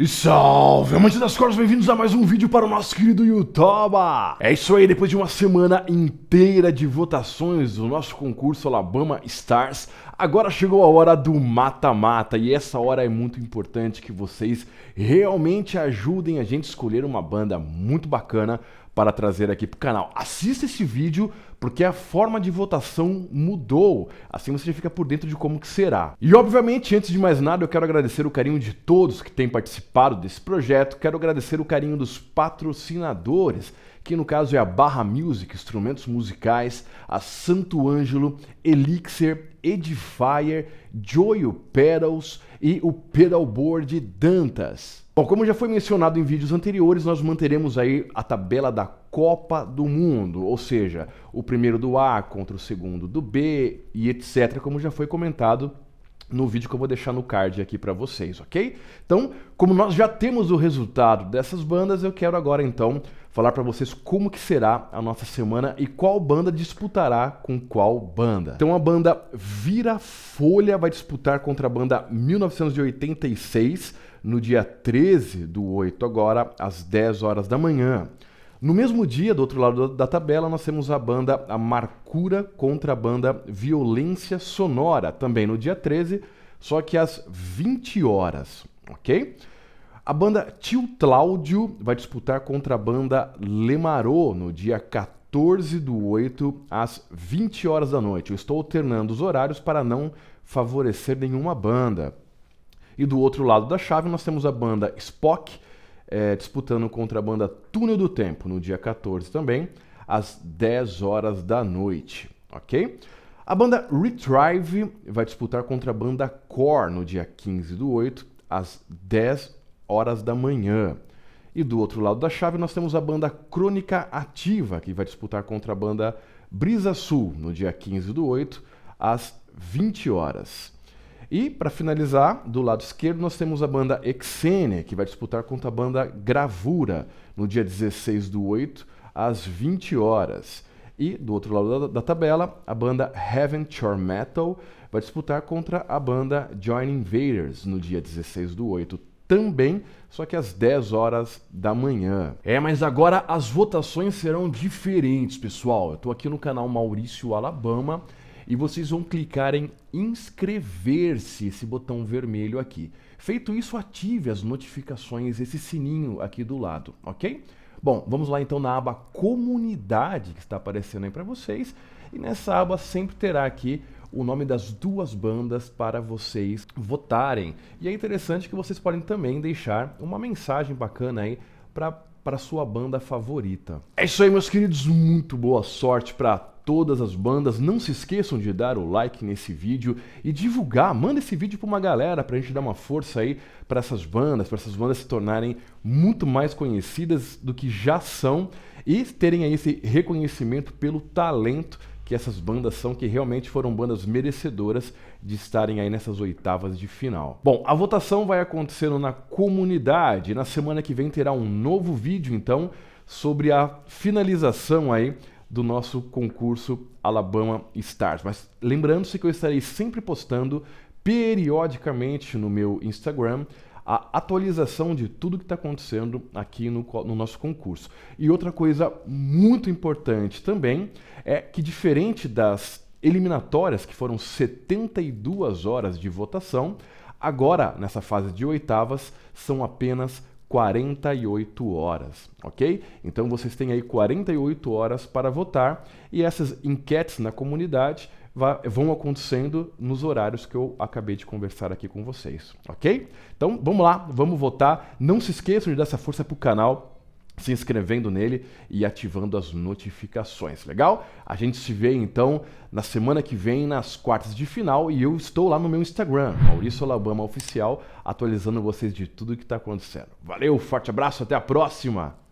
E salve, amante das cordas, bem-vindos a mais um vídeo para o nosso querido YouTube. É isso aí, depois de uma semana inteira de votações do nosso concurso Alabama Stars, agora chegou a hora do mata-mata e essa hora é muito importante que vocês realmente ajudem a gente a escolher uma banda muito bacana para trazer aqui para o canal. Assista esse vídeo, porque a forma de votação mudou. Assim você fica por dentro de como que será. E obviamente, antes de mais nada, eu quero agradecer o carinho de todos que têm participado desse projeto, quero agradecer o carinho dos patrocinadores que no caso é a Barra Music, instrumentos musicais, a Santo Ângelo, Elixir, Edifier, Joyo Pedals e o Pedalboard Dantas. Bom, como já foi mencionado em vídeos anteriores, nós manteremos aí a tabela da Copa do Mundo, ou seja, o primeiro do A contra o segundo do B e etc, como já foi comentado no vídeo que eu vou deixar no card aqui para vocês, ok? Então, como nós já temos o resultado dessas bandas, eu quero agora então falar para vocês como que será a nossa semana e qual banda disputará com qual banda. Então a banda Vira Folha vai disputar contra a banda 1986 no dia 13 do 8 agora às 10 horas da manhã. No mesmo dia, do outro lado da tabela, nós temos a banda Amarcura contra a banda Violência Sonora, também no dia 13, só que às 20 horas, ok? A banda Tio Cláudio vai disputar contra a banda Lemarô no dia 14 do 8, às 20 horas da noite. Eu estou alternando os horários para não favorecer nenhuma banda. E do outro lado da chave, nós temos a banda Spock é, disputando contra a banda Túnel do Tempo, no dia 14 também, às 10 horas da noite, ok? A banda Retrieve vai disputar contra a banda Core no dia 15 do 8, às 10 horas da manhã. E do outro lado da chave nós temos a banda Crônica Ativa, que vai disputar contra a banda Brisa Sul no dia 15 do 8, às 20 horas. E, para finalizar, do lado esquerdo nós temos a banda Exene, que vai disputar contra a banda Gravura, no dia 16 do 8, às 20 horas. E, do outro lado da, da tabela, a banda Heaven Chore Metal vai disputar contra a banda Join Invaders, no dia 16 do 8, também, só que às 10 horas da manhã. É, mas agora as votações serão diferentes, pessoal. Eu estou aqui no canal Maurício Alabama e vocês vão clicar em inscrever-se, esse botão vermelho aqui. Feito isso, ative as notificações, esse sininho aqui do lado, ok? Bom, vamos lá então na aba comunidade que está aparecendo aí para vocês e nessa aba sempre terá aqui o nome das duas bandas para vocês votarem. E é interessante que vocês podem também deixar uma mensagem bacana aí para para sua banda favorita. É isso aí, meus queridos, muito boa sorte para todas as bandas. Não se esqueçam de dar o like nesse vídeo e divulgar. Manda esse vídeo para uma galera para a gente dar uma força aí para essas bandas, para essas bandas se tornarem muito mais conhecidas do que já são e terem aí esse reconhecimento pelo talento que essas bandas são, que realmente foram bandas merecedoras de estarem aí nessas oitavas de final. Bom, a votação vai acontecendo na comunidade. Na semana que vem terá um novo vídeo, então, sobre a finalização aí do nosso concurso Alabama Stars. Mas lembrando-se que eu estarei sempre postando periodicamente no meu Instagram a atualização de tudo que está acontecendo aqui no, no, nosso concurso. E outra coisa muito importante também é que, diferente das eliminatórias, que foram 72 horas de votação, agora, nessa fase de oitavas, são apenas 48 horas, ok? Então vocês têm aí 48 horas para votar e essas enquetes na comunidade vão acontecendo nos horários que eu acabei de conversar aqui com vocês, ok? Então vamos lá, vamos votar. Não se esqueçam de dar essa força para o canal se inscrevendo nele e ativando as notificações, legal? A gente se vê então na semana que vem, nas quartas de final, e eu estou lá no meu Instagram, Maurício Alabama Oficial, atualizando vocês de tudo que está acontecendo. Valeu, forte abraço, até a próxima!